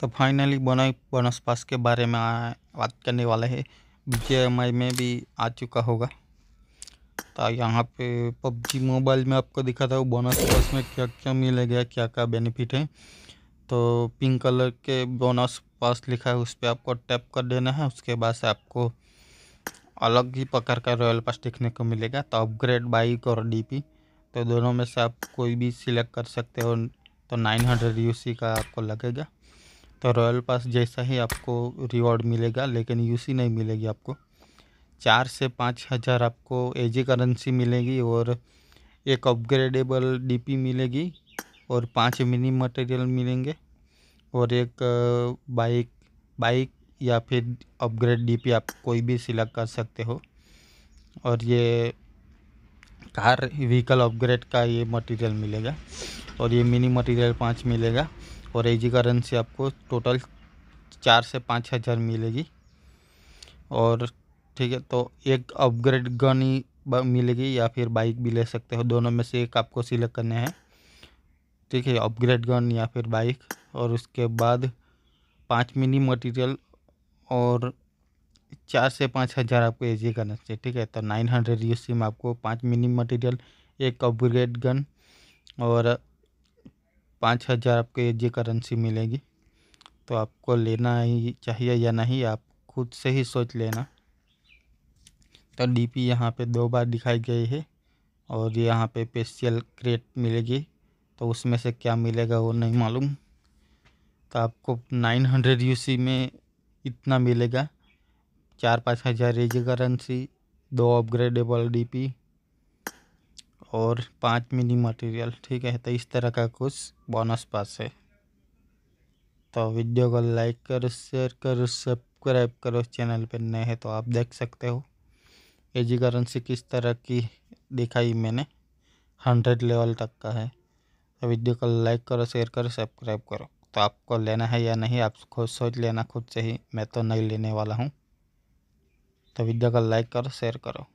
तो finally bonus bonus पास के बारे में बात करने वाला है विजय में भी आ चुका होगा तो यहाँ पे पबजी मोबाइल में आपको दिखा था वो बोनस पास में क्या क्या मिलेगा क्या क्या बेनिफिट है तो पिंक कलर के बोनस पास लिखा है उस पर आपको टैप कर देना है उसके बाद से आपको अलग ही प्रकार का रॉयल पास देखने को मिलेगा तो अपग्रेड बाइक और डीपी तो दोनों में से आप कोई भी सिलेक्ट कर सकते हो तो 900 यूसी का आपको लगेगा तो रॉयल पास जैसा ही आपको रिवॉर्ड मिलेगा लेकिन यूसी नहीं मिलेगी आपको चार से पाँच हज़ार आपको एजी करेंसी मिलेगी और एक अपग्रेडेबल डीपी मिलेगी और पांच मिनी मटेरियल मिलेंगे और एक बाइक बाइक या फिर अपग्रेड डीपी आप कोई भी सिलेक्ट कर सकते हो और ये कार व्हीकल अपग्रेड का ये मटेरियल मिलेगा और ये मिनी मटेरियल पाँच मिलेगा और एजी करेंसी आपको टोटल चार से पाँच हज़ार मिलेगी और ठीक है तो एक अपग्रेड गन ही मिलेगी या फिर बाइक भी ले सकते हो दोनों में से एक आपको सिलेक्ट करना है ठीक है अपग्रेड गन या फिर बाइक और उसके बाद पाँच मिनी मटेरियल और चार से पाँच हज़ार आपको एजी करना चाहिए ठीक है तो नाइन हंड्रेड यू में आपको पाँच मिनी मटेरियल एक अपग्रेड गन और पाँच हज़ार आपको जी करेंसी मिलेगी तो आपको लेना ही चाहिए या नहीं आप खुद से ही सोच लेना तो डी पी यहाँ पर दो बार दिखाई गई है और यहाँ पे स्पेशल क्रेट मिलेगी तो उसमें से क्या मिलेगा वो नहीं मालूम तो आपको नाइन हंड्रेड यू में इतना मिलेगा चार पाँच हज़ार एजी करेंसी दो अपग्रेडेबल डीपी और पाँच मिनी मटेरियल ठीक है तो इस तरह का कुछ बोनस पास है तो वीडियो को लाइक करो शेयर करो सब्सक्राइब करो चैनल पर नए हैं तो आप देख सकते हो एजी करेंसी किस तरह की दिखाई मैंने हंड्रेड लेवल तक का है तो वीडियो को लाइक करो शेयर करो सब्सक्राइब करो तो आपको लेना है या नहीं आप खुद सोच लेना खुद से ही मैं तो नहीं लेने वाला हूँ तो वीडियो को लाइक करो शेयर करो